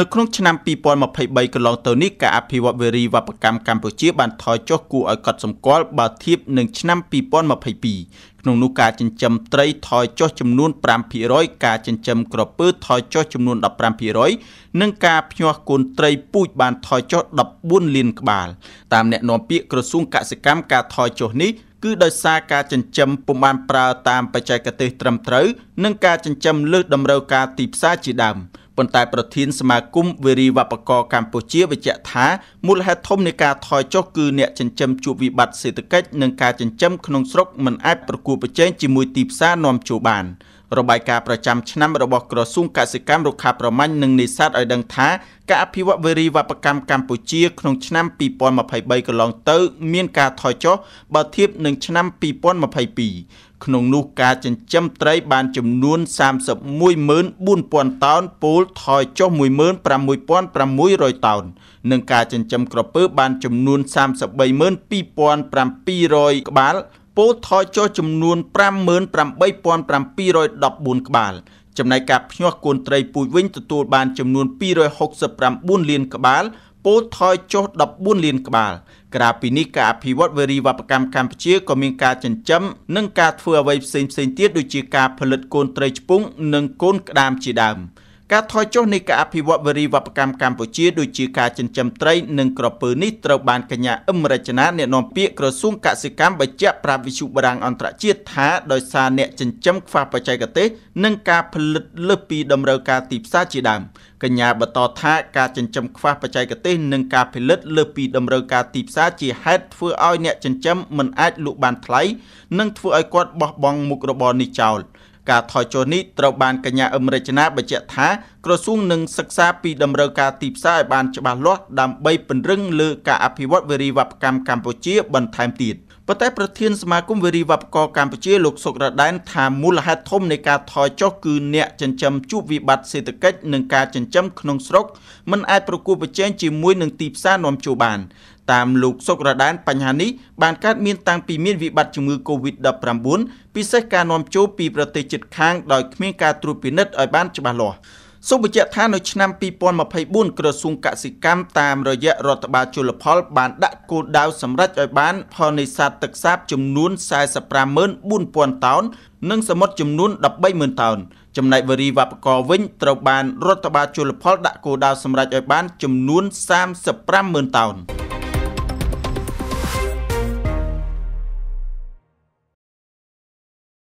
នៅក្នុងឆ្នាំ2023កន្លងទៅនេះការអភិវឌ្ឍវេរីវប្បកម្មកម្ពុជាបានថយចុះគួរឲ្យកត់សម្គាល់បើធៀបនឹងឆ្នាំ2022ក្នុងនោះការចិញ្ចឹមត្រីថយចុះចំនួន5%ការចិញ្ចឹមក្រពើថយចុះចំនួន15%និងការភ្ញាស់កូនត្រីពូជបានថយចុះ14លានក្បាលតាមអ្នកនាំពាក្យក្រសួងកសិកម្មការថយចុះនេះគឺដោយសារការចិញ្ចឹមពុំបានប្រើតាមបច្ចេកទេសត្រឹមត្រូវ និងការចិញ្ចឹមលើសតម្រូវការទីផ្សារជាដើម។ប៉ុន្តែប្រធានសមាគមវេរីវប្បករកម្ពុជាបញ្ជាក់ថាមូលហេតុធំនៃការថយចុះគឺអ្នកចិញ្ចឹមជួបវិបត្តិសេដ្ឋកិច្ចនិងការចិញ្ចឹមក្នុងស្រុកមិនអាចប្រកួតប្រជែងជាមួយទីផ្សារនាំចូលបានរបាយការណ៍ប្រចាំឆ្នាំរបស់ក្រសួងកសិកម្មរុក្ខាប្រមាញ់និងនេសាទឲ្យដឹងថាការអភិវឌ្ឍវេរីវប្បកម្មកម្ពុជាក្នុងឆ្នាំ2023កន្លងទៅ មានការថយចុះបើធៀបនឹងឆ្នាំ2022ក្នុងនោះការចិញ្ចឹមត្រីបានចំនួន314000តោនពូលថយចុះ15600តោននិងការចិញ្ចឹមក្រពើបានចំនួន332700ក្បាលពលថយចុះចំនួន58,714ក្បាលចំណែកការភ្ញាស់កូនត្រីពូជវិញទទួលបានចំនួន269លានក្បាលពលថយចុះ14លានក្បាល ក្រៅពីនេះការអភិវឌ្ឍវេរីវប្បកម្មកម្ពុជាក៏មានការចិញ្ចឹមនិងការធ្វើអ្វីផ្សេងៗទៀតដូចជាការផលិតកូនត្រីឆ្ពង់និងកូនក្តាមជាដើម។ការថយចុះនៃការអភិវឌ្ឍវេរីវប្បកម្មកម្ពុជាដូចជាការចិញ្ចឹមត្រីនិងក្រពើនេះត្រូវបានកញ្ញាអឹមរចនាអ្នកនាំពាក្យក្រសួងកសិកម្មបញ្ជាក់ប្រាប់វិទ្យុបរាំងអន្តរជាតិថាដោយសារអ្នកចិញ្ចឹមខ្វះបច្ចេកទេសនិងការផលិតលើសពីតម្រូវការទីផ្សារជាដើមកញ្ញាបន្តថាការចិញ្ចឹមខ្វះបច្ចេកទេសនិងការផលិតលើសពីតម្រូវការទីផ្សារជាហេតុធ្វើឲ្យអ្នកចិញ្ចឹមមិនអាចលក់បានថ្លៃនិងធ្វើឲ្យគាត់បោះបង់មុខរបរនេះចោល។ការថយចុះនេះត្រូវបានកញ្ញាអឹមរចនាបញ្ជាក់ថាក្រសួងនឹងសិក្សាពីតម្រូវការទីផ្សារឲ្យបានច្បាស់លាស់ដើម្បីពង្រឹងលើការអភិវឌ្ឍវិរិយវប្បកម្មកម្ពុជាបន្ថែមទៀតប៉ុន្តែប្រធានសមាគមវិរីវប្បករកម្ពុជាលោកសុករដែនថាមូលហេតុធំនៃការថយចុះគឺអ្នកចិញ្ចឹមជួបវិបត្តិសេដ្ឋកិច្ចនិងការចិញ្ចឹមក្នុងស្រុកមិនអាចប្រកួតប្រជែងជាមួយនឹងទីផ្សារនាំចូលបាន តាមលោកសុករដែនបញ្ហានេះបានកើតមានតាំងពីមានវិបត្តិជំងឺ Covid-19 ពិសេសការនាំចូលពីប្រទេសជិតខាងដោយគ្មានការត្រួតពិនិត្យឲ្យបានច្បាស់លាស់។សូមបញ្ជាក់ថានៅឆ្នាំ2024ក្រសួងកសិកម្មតាមរយៈរដ្ឋបាលជលផលបានដាក់គោលដៅសម្រាប់ឲ្យបានផលនេសាទទឹកសាបចំនួន454000តោននិងសមុទ្រចំនួន130,000តោនចំណែកវរីវប្បករវិញត្រូវបានរដ្ឋបាលជលផលដាក់គោលដៅសម្រាប់ឲ្យបានចំនួន350,000តោន។